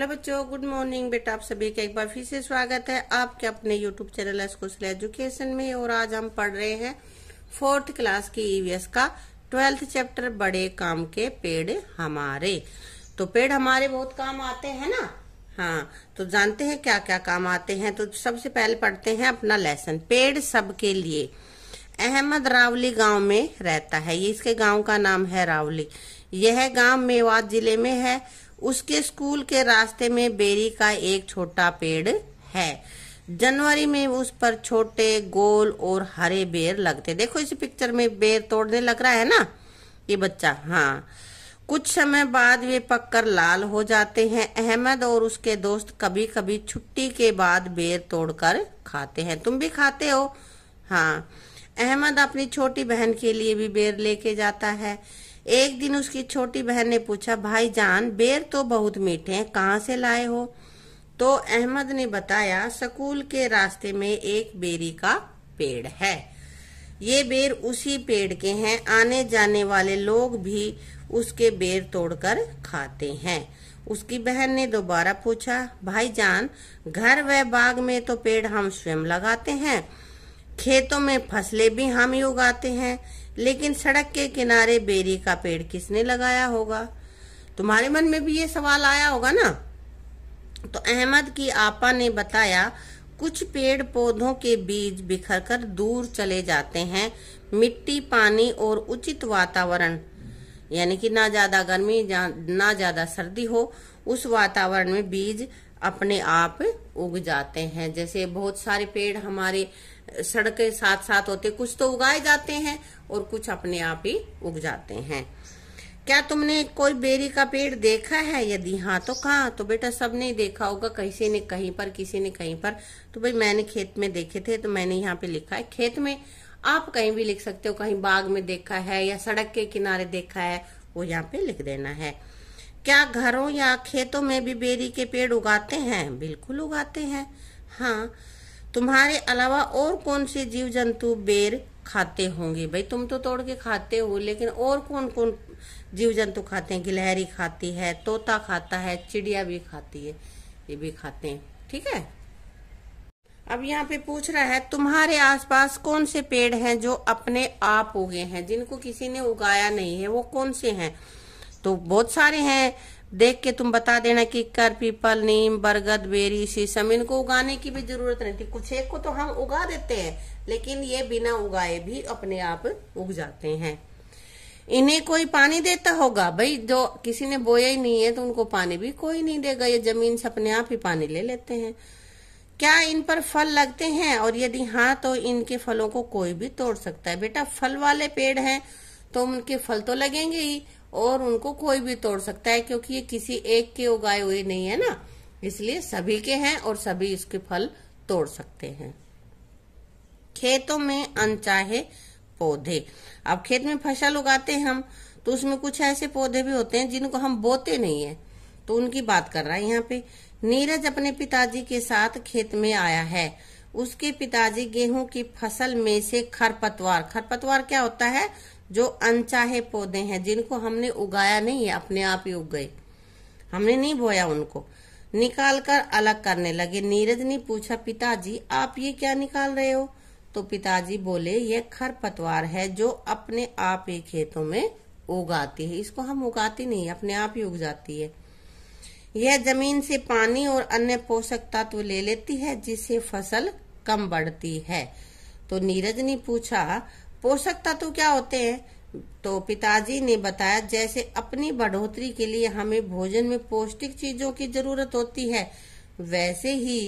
hello बच्चों good morning बेटा आप सभी का एक बार फिर से स्वागत है आपके अपने यूट्यूब चैनल स्कूल एजुकेशन में और आज हम पढ़ रहे हैं फोर्थ क्लास की ईवीएस e का ट्वेल्थ चैप्टर बड़े काम के पेड़ हमारे तो पेड़ हमारे बहुत काम आते हैं ना हाँ तो जानते हैं क्या क्या काम आते हैं तो सबसे पहले पढ़ते हैं अपना लेसन पेड़ सबके लिए अहमद रावली गाँव में रहता है इसके गाँव का नाम है रावली यह गाँव मेवात जिले में है उसके स्कूल के रास्ते में बेरी का एक छोटा पेड़ है जनवरी में उस पर छोटे गोल और हरे बेर लगते देखो इस पिक्चर में बेर तोड़ने लग रहा है ना ये बच्चा हाँ कुछ समय बाद वे पककर लाल हो जाते हैं अहमद और उसके दोस्त कभी कभी छुट्टी के बाद बेर तोड़कर खाते हैं तुम भी खाते हो हाँ अहमद अपनी छोटी बहन के लिए भी बेर लेके जाता है एक दिन उसकी छोटी बहन ने पूछा भाई जान बेर तो बहुत मीठे हैं कहाँ से लाए हो तो अहमद ने बताया स्कूल के रास्ते में एक बेरी का पेड़ है ये बेर उसी पेड़ के हैं आने जाने वाले लोग भी उसके बेर तोड़कर खाते हैं उसकी बहन ने दोबारा पूछा भाई जान घर व बाग में तो पेड़ हम स्वयं लगाते हैं खेतों में फसलें भी हम ही उगाते हैं लेकिन सड़क के किनारे बेरी का पेड़ किसने लगाया होगा तुम्हारे मन में भी ये सवाल आया होगा ना तो अहमद की आपा ने बताया कुछ पेड़ पौधों के बीज बिखर कर दूर चले जाते हैं मिट्टी पानी और उचित वातावरण यानी कि ना ज्यादा गर्मी ना ज्यादा सर्दी हो उस वातावरण में बीज अपने आप उग जाते हैं जैसे बहुत सारे पेड़ हमारे सड़क के साथ साथ होते कुछ तो उगाए जाते हैं और कुछ अपने आप ही उग जाते हैं क्या तुमने कोई बेरी का पेड़ देखा है यदि हाँ तो कहा तो बेटा सब देखा होगा किसी ने कहीं पर किसी ने कहीं पर तो भाई मैंने खेत में देखे थे तो मैंने यहाँ पे लिखा है खेत में आप कहीं भी लिख सकते हो कहीं बाग में देखा है या सड़क के किनारे देखा है वो यहाँ पे लिख देना है क्या घरों या खेतों में भी बेरी के पेड़ उगाते हैं बिल्कुल उगाते हैं हाँ तुम्हारे अलावा और कौन से जीव जंतु बेर खाते होंगे भाई तुम तो तोड़ के खाते हो लेकिन और कौन कौन जीव जंतु खाते हैं गिलहरी खाती है तोता खाता है चिड़िया भी खाती है ये भी खाते हैं ठीक है अब यहाँ पे पूछ रहा है तुम्हारे आसपास कौन से पेड़ हैं जो अपने आप उगे हैं जिनको किसी ने उगाया नहीं है वो कौन से हैं तो बहुत सारे हैं देख के तुम बता देना कि कर पीपल नीम बरगद बेरी शीशम इनको उगाने की भी जरूरत नहीं थी कुछ एक को तो हम उगा देते हैं लेकिन ये बिना उगाए भी अपने आप उग जाते हैं इन्हें कोई पानी देता होगा भाई जो किसी ने बोया ही नहीं है तो उनको पानी भी कोई नहीं देगा ये जमीन से अपने आप ही पानी ले लेते हैं क्या इन पर फल लगते हैं और यदि हाँ तो इनके फलों को कोई भी तोड़ सकता है बेटा फल वाले पेड़ हैं तो उनके फल तो लगेंगे ही और उनको कोई भी तोड़ सकता है क्योंकि ये किसी एक के उगाए हुए नहीं है ना इसलिए सभी के हैं और सभी इसके फल तोड़ सकते हैं खेतों में अनचाहे पौधे अब खेत में फसल उगाते हैं हम तो उसमें कुछ ऐसे पौधे भी होते हैं जिनको हम बोते नहीं है तो उनकी बात कर रहा है यहाँ पे नीरज अपने पिताजी के साथ खेत में आया है उसके पिताजी गेहूं की फसल में से खरपतवार खरपतवार क्या होता है जो अनचाहे पौधे हैं जिनको हमने उगाया नहीं है अपने आप ही उग गए हमने नहीं बोया उनको निकाल कर अलग करने लगे नीरज ने पूछा पिताजी आप ये क्या निकाल रहे हो तो पिताजी बोले ये खरपतवार है जो अपने आप ही खेतों में उगाती है इसको हम उगाती नहीं अपने आप ही उग जाती है यह जमीन से पानी और अन्य पोषक तत्व ले लेती है जिससे फसल कम बढ़ती है तो नीरज ने पूछा पोषक तत्व क्या होते हैं तो पिताजी ने बताया जैसे अपनी बढ़ोतरी के लिए हमें भोजन में पौष्टिक चीजों की जरूरत होती है वैसे ही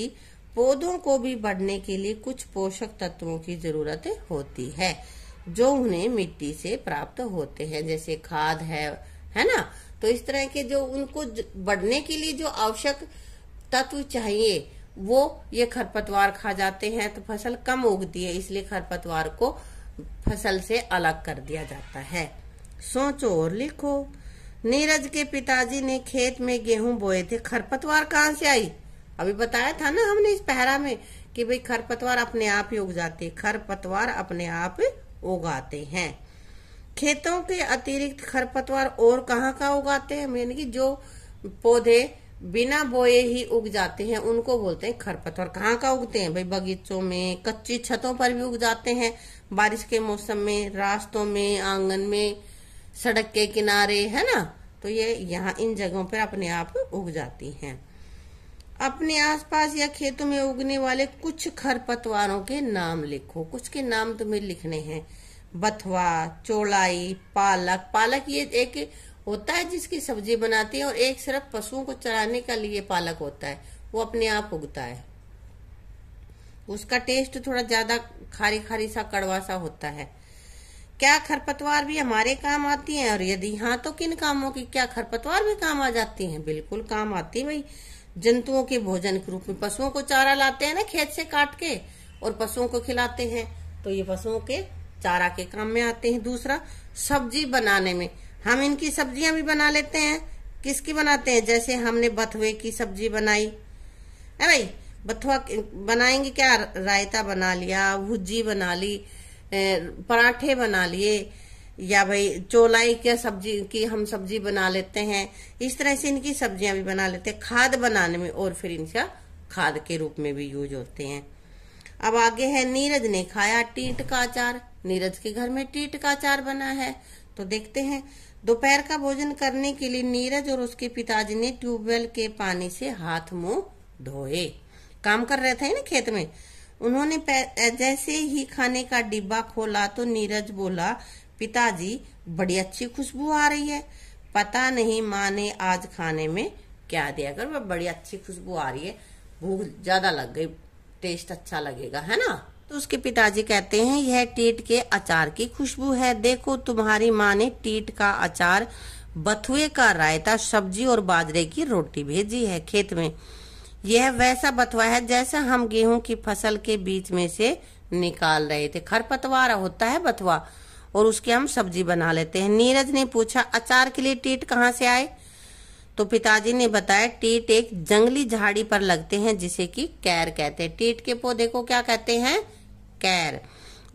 पौधों को भी बढ़ने के लिए कुछ पोषक तत्वों की जरूरत होती है जो उन्हें मिट्टी से प्राप्त होते हैं जैसे खाद है है ना तो इस तरह के जो उनको बढ़ने के लिए जो आवश्यक तत्व चाहिए वो ये खरपतवार खा जाते हैं तो फसल कम उगती है इसलिए खरपतवार को फसल से अलग कर दिया जाता है सोचो और लिखो नीरज के पिताजी ने खेत में गेहूं बोए थे खरपतवार कहाँ से आई अभी बताया था ना हमने इस पहरा में कि भाई खरपतवार अपने आप ही उग जाते खरपतवार अपने आप उगाते हैं खेतों के अतिरिक्त खरपतवार और कहाँ का उगाते हैं यानी कि जो पौधे बिना बोए ही उग जाते हैं उनको बोलते हैं खरपतवार कहाँ का उगते हैं भाई बगीचों में कच्ची छतों पर भी उग जाते हैं बारिश के मौसम में रास्तों में आंगन में सड़क के किनारे है ना तो ये यहाँ इन जगहों पर अपने आप उग जाती हैं अपने आसपास या खेतों में उगने वाले कुछ खरपतवारों के नाम लिखो कुछ के नाम तुम्हें लिखने हैं बथवा चोलाई पालक पालक ये एक होता है जिसकी सब्जी बनाती है और एक सिर्फ पशुओं को चराने का लिए पालक होता है वो अपने आप उगता है उसका टेस्ट थोड़ा ज्यादा खारी खारी सा कड़वा सा होता है क्या खरपतवार भी हमारे काम आती हैं और यदि हाँ तो किन कामों की क्या खरपतवार भी काम आ जाती हैं बिल्कुल काम आती है भाई जंतुओं के भोजन के रूप में पशुओं को चारा लाते हैं ना खेत से काट के और पशुओं को खिलाते हैं तो ये पशुओं के चारा के काम में आते हैं दूसरा सब्जी बनाने में हम इनकी सब्जियां भी बना लेते हैं किसकी बनाते हैं जैसे हमने बथुए की सब्जी बनाई है भाई बथुआ बनाएंगे क्या रायता बना लिया भुजी बना ली पराठे बना लिए या भाई चोलाई क्या सब्जी की हम सब्जी बना लेते हैं इस तरह से इनकी सब्जियां भी बना लेते हैं खाद बनाने में और फिर इनका खाद के रूप में भी यूज होते हैं अब आगे है नीरज ने खाया टीट का अचार नीरज के घर में टीट का अचार बना है तो देखते हैं दोपहर का भोजन करने के लिए नीरज और उसके पिताजी ने ट्यूबवेल के पानी से हाथ मुंह धोए काम कर रहे थे ना खेत में उन्होंने जैसे ही खाने का डिब्बा खोला तो नीरज बोला पिताजी बड़ी अच्छी खुशबू आ रही है पता नहीं माँ ने आज खाने में क्या दिया कर बड़ी अच्छी खुशबू आ रही है भूख ज्यादा लग गई टेस्ट अच्छा लगेगा है ना तो उसके पिताजी कहते हैं यह टीट के अचार की खुशबू है देखो तुम्हारी माँ ने टीट का अचार बथुए का रायता सब्जी और बाजरे की रोटी भेजी है खेत में यह वैसा बथुआ है जैसा हम गेहूं की फसल के बीच में से निकाल रहे थे खरपतवार होता है बथुआ और उसके हम सब्जी बना लेते हैं नीरज ने पूछा अचार के लिए टीट कहाँ से आए तो पिताजी ने बताया टीट एक जंगली झाड़ी पर लगते हैं जिसे कि कैर कहते हैं टीट के पौधे को क्या कहते हैं कैर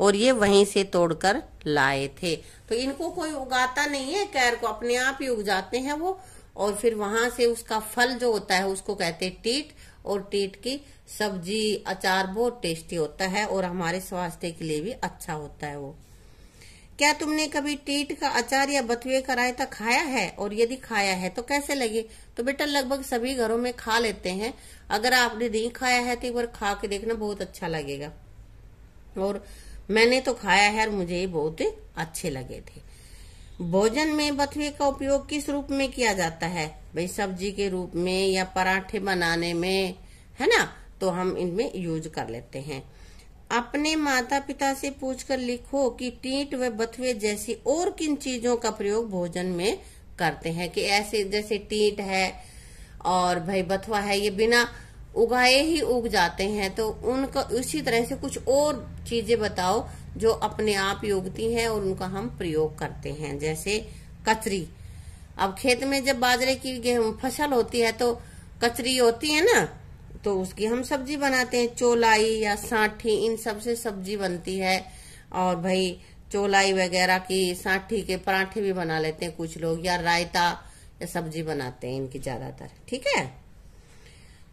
और ये वहीं से तोड़कर लाए थे तो इनको कोई उगाता नहीं है कैर को अपने आप ही उग जाते हैं वो और फिर वहां से उसका फल जो होता है उसको कहते हैं टीट और टीट की सब्जी अचार बहुत टेस्टी होता है और हमारे स्वास्थ्य के लिए भी अच्छा होता है वो क्या तुमने कभी टीट का अचार या बथुए का रायता खाया है और यदि खाया है तो कैसे लगे तो बेटा लगभग सभी घरों में खा लेते हैं अगर आपने नहीं खाया है तो एक बार खा के देखना बहुत अच्छा लगेगा और मैंने तो खाया है और मुझे बहुत अच्छे लगे थे भोजन में बथुए का उपयोग किस रूप में किया जाता है भाई सब्जी के रूप में या पराठे बनाने में है ना तो हम इनमें यूज कर लेते हैं अपने माता पिता से पूछकर लिखो कि टीट व बथुए जैसी और किन चीजों का प्रयोग भोजन में करते हैं कि ऐसे जैसे टीट है और भाई बथुआ है ये बिना उगाए ही उग जाते हैं तो उनका उसी तरह से कुछ और चीजें बताओ जो अपने आप ही उगती हैं और उनका हम प्रयोग करते हैं जैसे कचरी अब खेत में जब बाजरे की फसल होती है तो कचरी होती है ना तो उसकी हम सब्जी बनाते हैं चोलाई या साठी इन सब से सब्जी बनती है और भाई चोलाई वगैरह की साठी के पराठे भी बना लेते हैं कुछ लोग या रायता या सब्जी बनाते हैं इनकी ज्यादातर ठीक है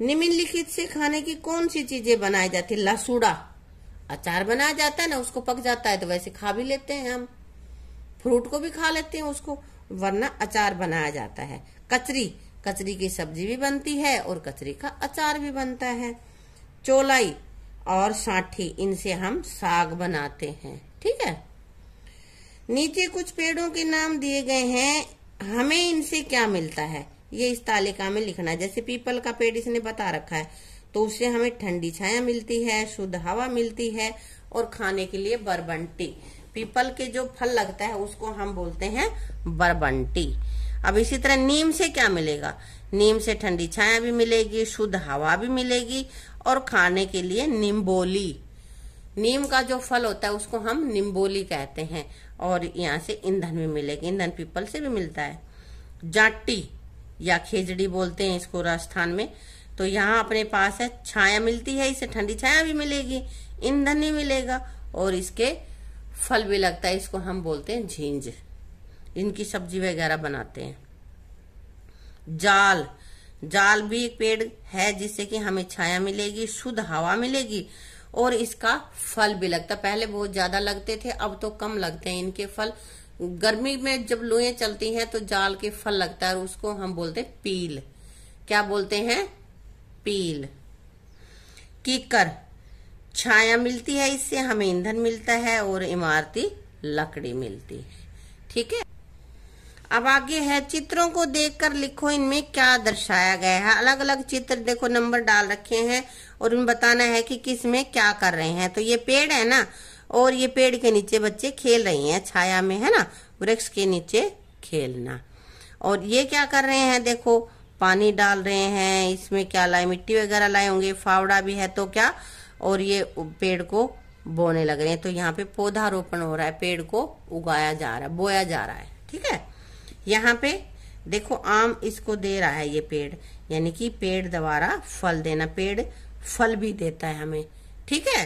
निम्नलिखित से खाने की कौन सी चीजें बनाई जाती है लसूड़ा अचार बनाया जाता है ना उसको पक जाता है तो वैसे खा भी लेते हैं हम फ्रूट को भी खा लेते हैं उसको वरना अचार बनाया जाता है कचरी कचरी की सब्जी भी बनती है और कचरी का अचार भी बनता है चोलाई और साठी इनसे हम साग बनाते हैं ठीक है नीचे कुछ पेड़ों के नाम दिए गए हैं हमें इनसे क्या मिलता है ये इस तालिका में लिखना है जैसे पीपल का पेड़ इसने बता रखा है तो उससे हमें ठंडी छाया मिलती है शुद्ध हवा मिलती है और खाने के लिए बरबंटी पीपल के जो फल लगता है उसको हम बोलते हैं बरबंटी अब इसी तरह नीम से क्या मिलेगा नीम से ठंडी छाया भी मिलेगी शुद्ध हवा भी मिलेगी और खाने के लिए निम्बोली नीम का जो फल होता है उसको हम निम्बोली कहते हैं और यहाँ से ईंधन भी मिलेगी ईंधन पीपल से भी मिलता है जाटी या खेजड़ी बोलते हैं इसको राजस्थान में तो यहाँ अपने पास है छाया मिलती है इसे ठंडी छाया भी मिलेगी ईंधन ही मिलेगा और इसके फल भी लगता है इसको हम बोलते हैं झींझ इनकी सब्जी वगैरह बनाते हैं जाल जाल भी एक पेड़ है जिससे कि हमें छाया मिलेगी शुद्ध हवा मिलेगी और इसका फल भी लगता पहले बहुत ज्यादा लगते थे अब तो कम लगते हैं इनके फल गर्मी में जब लुएं चलती हैं तो जाल के फल लगता है उसको हम बोलते हैं पील क्या बोलते हैं पील कीकर छाया मिलती है इससे हमें ईंधन मिलता है और इमारती लकड़ी मिलती है ठीक है अब आगे है चित्रों को देखकर लिखो इनमें क्या दर्शाया गया है अलग अलग चित्र देखो नंबर डाल रखे हैं और इन बताना है कि किस में क्या कर रहे हैं तो ये पेड़ है ना और ये पेड़ के नीचे बच्चे खेल रहे हैं छाया में है ना वृक्ष के नीचे खेलना और ये क्या कर रहे हैं देखो पानी डाल रहे हैं इसमें क्या लाए मिट्टी वगैरह लाए होंगे फावड़ा भी है तो क्या और ये पेड़ को बोने लग रहे हैं तो यहाँ पे पौधारोपण हो रहा है पेड़ को उगाया जा रहा है बोया जा रहा है ठीक है यहाँ पे देखो आम इसको दे रहा है ये पेड़ यानी कि पेड़ द्वारा फल देना पेड़ फल भी देता है हमें ठीक है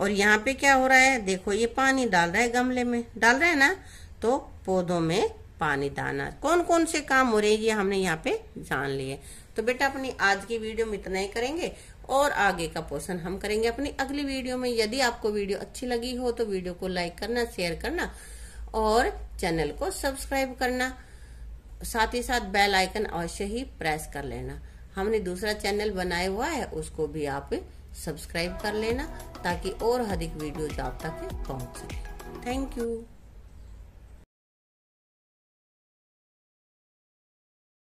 और यहाँ पे क्या हो रहा है देखो ये पानी डाल रहा है गमले में डाल रहा है ना तो पौधों में पानी डालना कौन कौन से काम हो रहे हैं ये हमने यहाँ पे जान लिए तो बेटा अपनी आज की वीडियो में इतना ही करेंगे और आगे का पोषण हम करेंगे अपनी अगली वीडियो में यदि आपको वीडियो अच्छी लगी हो तो वीडियो को लाइक करना शेयर करना और चैनल को सब्सक्राइब करना साथ ही साथ बेल आइकन अवश्य ही प्रेस कर लेना हमने दूसरा चैनल बनाया हुआ है उसको भी आप सब्सक्राइब कर लेना ताकि और अधिक वीडियोज आप तक पहुंच सके थैंक यू